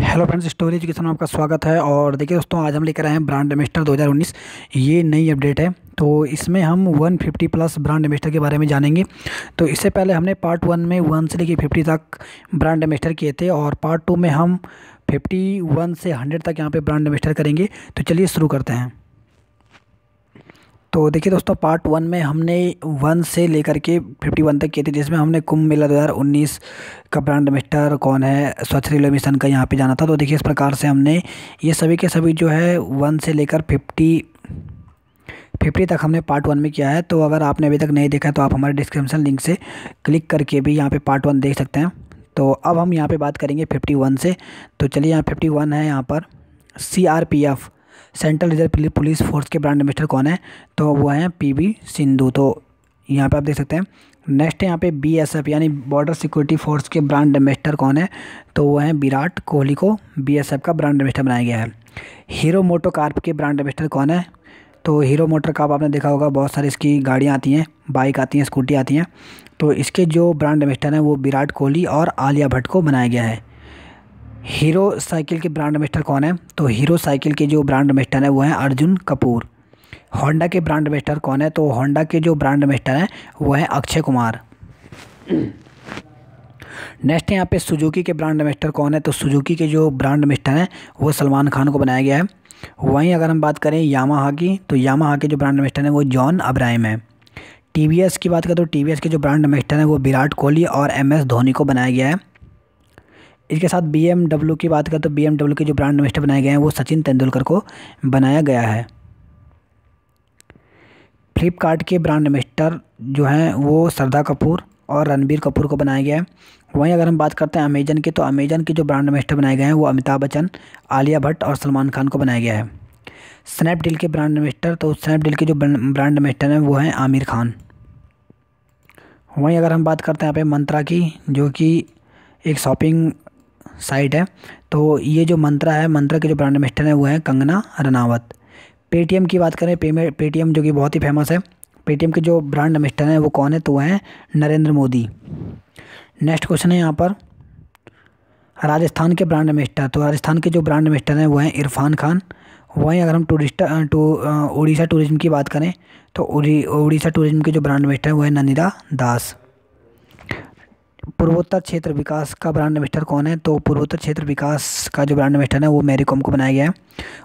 hello friends story education में आपका स्वागत है और देखिए दोस्तों आज हम लेकर आए हैं ब्रांड एम्बेस्टर 2019 ये नई अपडेट है तो इसमें हम 150 प्लस ब्रांड एम्बेस्टर के बारे में जानेंगे तो इससे पहले हमने पार्ट वन में वन से लेके फिफ्टी तक ब्रांड एम्बेस्टर किए थे और पार्ट टू में हम फिफ्टी से हंड्रेड तक यहाँ पर ब्रांड एम्बेस्टर करेंगे तो चलिए शुरू करते हैं तो देखिए दोस्तों पार्ट वन में हमने वन से लेकर के फिफ्टी वन तक किए थे जिसमें हमने कुंभ मेला उन्नीस का ब्रांड मिस्टर कौन है स्वच्छ रेलवे मिशन का यहाँ पे जाना था तो देखिए इस प्रकार से हमने ये सभी के सभी जो है वन से लेकर फिफ्टी फिफ्टी तक हमने पार्ट वन में किया है तो अगर आपने अभी तक नहीं देखा तो आप हमारे डिस्क्रिप्शन लिंक से क्लिक करके भी यहाँ पर पार्ट वन देख सकते हैं तो अब हम यहाँ पर बात करेंगे फिफ्टी वन से तो चलिए यहाँ फिफ्टी वन है यहाँ पर C R P F central reserve police force के ब्रांड एम्बेसडर कौन है तो वो हैं पीवी सिंधु तो यहाँ पे आप देख सकते हैं नेक्स्ट यहाँ पे बीएसएफ यानी बॉर्डर सिक्योरिटी फोर्स के ब्रांड एम्बेस्टर कौन है तो वो हैं विराट कोहली को एफ का ब्रांड एम्बेस्टर बनाया गया है हीरो मोटो कार्प के ब्रांड एम्बेस्टर कौन है तो हीरो मोटर का आपने देखा होगा बहुत सारी इसकी गाड़ियाँ आती हैं बाइक आती हैं स्कूटी आती हैं तो इसके जो ब्रांड एम्बेस्टर हैं वो विराट कोहली और आलिया भट्ट को बनाया गया है हीरो साइकिल के ब्रांड मिस्टर कौन है तो हीरो साइकिल के जो ब्रांड मिस्टर हैं वो हैं अर्जुन कपूर होंडा के ब्रांड मिस्टर कौन है तो होंडा के जो ब्रांड मिस्टर हैं वो हैं अक्षय कुमार नेक्स्ट यहाँ पे सुजुकी के ब्रांड मिस्टर कौन है तो सुजुकी के जो ब्रांड मिस्टर हैं वो सलमान खान को बनाया गया है वहीं अगर हम बात करें यामाहा की तो यामाहा के जो ब्रांड मिस्टर हैं वो जॉन अब्राहिम है टी की बात करें तो टी के जो ब्रांड मिस्टर हैं वो विराट कोहली और एम धोनी को बनाया गया है इसके साथ बी की बात करें तो बी के जो ब्रांड एम्बेसडर बनाए गए हैं वो सचिन तेंदुलकर को बनाया गया है फ्लिपकार्ट के ब्रांड एम्बेसडर जो हैं वो श्रद्धा कपूर और रणबीर कपूर को बनाया गया है वहीं अगर हम बात करते हैं अमेजन की तो अमेजन के जो ब्रांड एम्बेसडर बनाए गए हैं वो अमिताभ बच्चन आलिया भट्ट और सलमान खान को बनाया गया है स्नैपडील के ब्रांड एम्बेसडर तो स्नैपडील के जो ब्रांड एम्बेसडर हैं वो हैं आमिर खान वहीं अगर हम बात करते हैं यहाँ पे मंत्रा की जो कि एक शॉपिंग साइट है तो ये जो मंत्रा है मंत्रा के जो ब्रांड मिस्टर हैं वो हैं कंगना रनावत पेटीएम की बात करें पे पेटीएम जो कि बहुत ही फेमस है पेटीएम के जो ब्रांड मिस्टर हैं वो कौन है तो हैं नरेंद्र मोदी नेक्स्ट क्वेश्चन है यहाँ पर राजस्थान के ब्रांड मिस्टर तो राजस्थान के जो ब्रांड मिस्टर हैं वो हैं इरफान खान वहीं अगर हम टूरिस्ट टू उड़ीसा टूरिज्म की बात करें तो उड़ीसा टूरिज्म के जो ब्रांड मिस्टर हैं वो हैं ननिदा दास पूर्वोत्तर क्षेत्र विकास का ब्रांड एम्बेस्टर कौन है तो पूर्वोत्तर क्षेत्र विकास का जो ब्रांड एम्बेस्टर है वो मेरी कॉम को बनाया गया है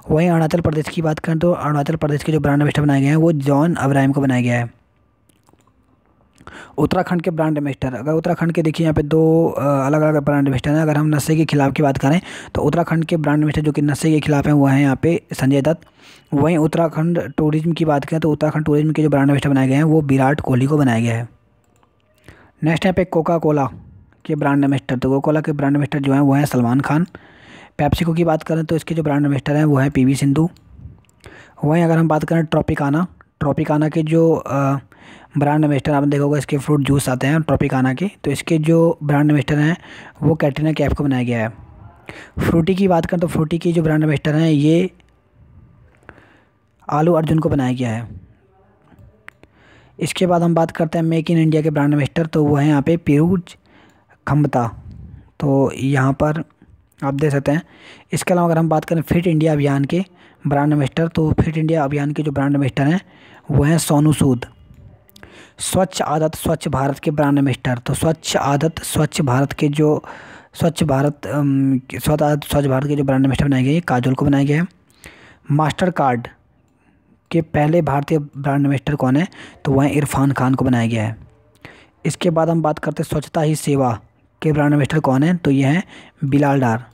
वहीं अरुणाचल प्रदेश की बात करें तो अरुणाचल प्रदेश के जो ब्रांड एम्बेस्टर बनाए गए हैं वो जॉन अब्राहिम को बनाया गया है उत्तराखंड के ब्रांड एम्बेस्टर अगर उत्तराखंड के देखिए यहाँ पे दो अलग अलग ब्रांड एम्बेस्टर हैं अगर हम नशे के खिलाफ की बात करें तो उत्तराखंड के ब्रांड एम्बेस्टर जो कि नशे के खिलाफ हैं वो हैं यहाँ पे संजय दत्त वहीं उत्तराखंड टूरिज्म की बात करें तो उत्तराखंड टूरिज्म के जो ब्रांड एम्बेस्टर बनाए गए हैं वो विराट कोहली को बनाया गया है नेक्स्ट यहाँ पे कोका कोला के ब्रांड एम्बेस्टर तो कोका कोला के ब्रांड एम्बेस्टर जो हैं वो हैं सलमान खान पैप्सिको की बात करें तो इसके जो ब्रांड एम्बेस्टर हैं वो हैं पी वी सिंधु वहीं अगर हम बात करें ट्रॉपिकाना ट्रॉपिकाना के जो ब्रांड आपने आप देखोगे इसके फ्रूट जूस आते हैं ट्रॉपिकाना के तो इसके जो ब्रांड एम्बेस्टर हैं वो कैटरीना कैफ को बनाया गया है फ्रूटी की बात करें तो फ्रूटी के जो ब्रांड एम्बेस्टर हैं ये आलू अर्जुन को बनाया गया है इसके बाद हम बात करते हैं मेक इन इंडिया के ब्रांड एम्बेस्टर तो वो हैं यहाँ पे पीरूज खम्बता तो यहाँ पर आप देख सकते हैं इसके अलावा अगर हम बात करें फिट इंडिया अभियान के ब्रांड एम्बेस्टर तो फिट इंडिया अभियान के जो ब्रांड एम्बेस्टर हैं वो हैं सोनू सूद स्वच्छ आदत स्वच्छ भारत के ब्रांड एम्बेस्टर तो स्वच्छ आदत स्वच्छ भारत के जो स्वच्छ भारत स्वच्छ आदत स्वच्छ भारत के जो ब्रांड एम्बेस्टर बनाए गए काजोल को बनाया गया है मास्टर कार्ड के पहले भारतीय ब्रांड एम्बेसडर कौन है तो वह इरफान खान को बनाया गया है इसके बाद हम बात करते हैं स्वच्छता ही सेवा के ब्रांड एम्बेसडर कौन है तो यह है बिलाल डार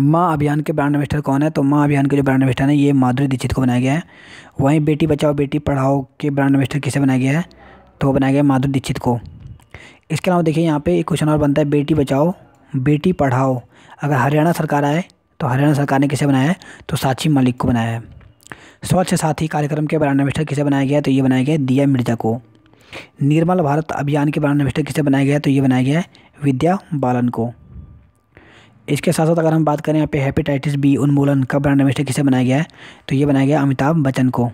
माँ अभियान के ब्रांड एम्बेसडर कौन है तो माँ अभियान के जो ब्रांड एम्बेस्टर है ये माधुरी दीक्षित को बनाया गया है वहीं बेटी बचाओ बेटी पढ़ाओ के ब्रांड एम्बेस्टर किसे बनाया गया है तो बनाया गया माधुरी दीक्षित को इसके अलावा देखिए यहाँ पे एक क्वेश्चन और बनता है बेटी बचाओ बेटी पढ़ाओ अगर हरियाणा सरकार आए तो हरियाणा सरकार ने किसे बनाया है तो साक्षी मलिक को बनाया है स्वच्छ साथी कार्यक्रम के ब्रांड एम्बेस्टर किसे बनाया गया तो ये बनाया गया दिया मिर्जा को निर्मल भारत अभियान के ब्रांड एम्बेस्टर किसे बनाया गया तो ये बनाया गया है विद्या बालन को इसके साथ साथ अगर हम बात करें यहाँ पे हेपेटाइटिस बी उन्मूलन का ब्रांड एम्बेस्टर किसे बनाया गया है तो ये बनाया गया अमिताभ बच्चन को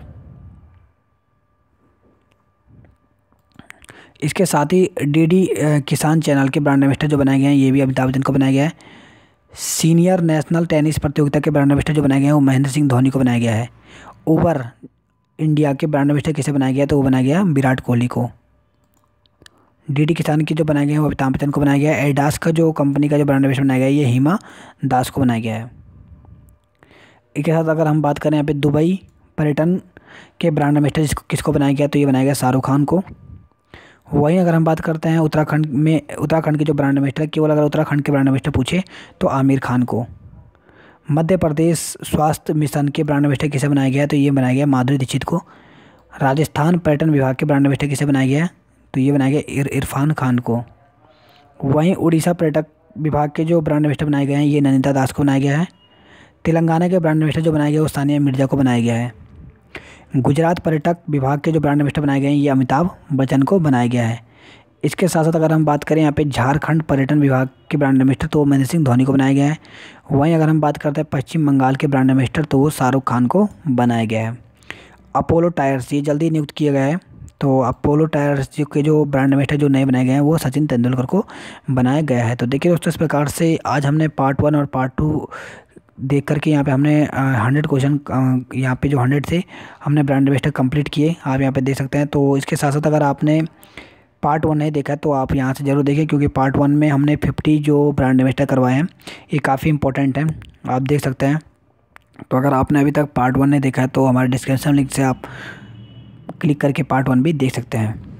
इसके साथ ही डीडी किसान चैनल के ब्रांड एम्बेस्टर जो बनाए गए हैं ये भी अमिताभ बच्चन को बनाया गया है सीनियर नेशनल टेनिस प्रतियोगिता के ब्रांड एम्बेसडर जो बनाए गए हैं वो महेंद्र सिंह धोनी को बनाया गया है ओवर इंडिया के ब्रांड एम्बेसडर किसे बनाया गया तो वो बनाया गया विराट कोहली को डीडी किसान की जो बनाए गए है वो अमिताभ बच्चन को बनाया गया है एडास का जो कंपनी का जो ब्रांड एम्बेसडर बनाया गया है ये हिमा दास को बनाया गया है इसके साथ अगर हम बात करें यहाँ पर दुबई पर्यटन के ब्रांड एम्बेस्टर जिसको किसको बनाया गया तो ये बनाया गया शाहरुख खान को वहीं अगर हम बात करते हैं उत्तराखंड में उत्तराखंड के जो ब्रांड एम्बेस्टर है केवल अगर उत्तराखंड के ब्रांड एम्बेस्टर पूछे तो आमिर खान को मध्य प्रदेश स्वास्थ्य मिशन के ब्रांड एम्बेस्टर किसे बनाया गया है तो ये बनाया गया माधुरी दीक्षित को राजस्थान पर्यटन विभाग के ब्रांड एम्बेस्टर किसे बनाया गया है तो ये बनाया गया इरफान खान को वहीं उड़ीसा पर्यटक विभाग के जो ब्रांड एम्बेस्टर बनाए गए हैं ये ननिता दास को बनाया गया है तेलंगाना के ब्रांड एम्बेस्टर जो बनाया गया वो सानिया मिर्ज़ा को बनाया गया है गुजरात पर्यटक विभाग के जो ब्रांड एम्बेसडर बनाए गए हैं ये अमिताभ बच्चन को बनाया गया है इसके साथ साथ अगर हम बात करें यहाँ पे झारखंड पर्यटन विभाग के ब्रांड एम्बेसडर तो महेंद्र सिंह धोनी को बनाया गया है वहीं अगर हम बात करते हैं पश्चिम बंगाल के ब्रांड एम्बेसडर तो वो शाहरुख खान को बनाया गया है अपोलो टायर्स ये जल्दी नियुक्त किया गया है तो अपोलो टायर्स के जो ब्रांड एम्बेसडर जो नए बनाए गए हैं वो सचिन तेंदुलकर को बनाया गया है तो देखिए दोस्तों इस प्रकार से आज हमने पार्ट वन और पार्ट टू देख करके यहाँ पे हमने हंड्रेड क्वेश्चन यहाँ पे जो हंड्रेड थे हमने ब्रांड बेस्टर कंप्लीट किए आप यहाँ पे देख सकते हैं तो इसके साथ साथ अगर आपने पार्ट वन नहीं देखा तो आप यहाँ से ज़रूर देखें क्योंकि पार्ट वन में हमने फिफ्टी जो ब्रांड बेस्टर करवाए हैं ये काफ़ी इंपॉर्टेंट है आप देख सकते हैं तो अगर आपने अभी तक पार्ट वन नहीं देखा है तो हमारे डिस्क्रिप्शन लिंक से आप क्लिक करके पार्ट वन भी देख सकते हैं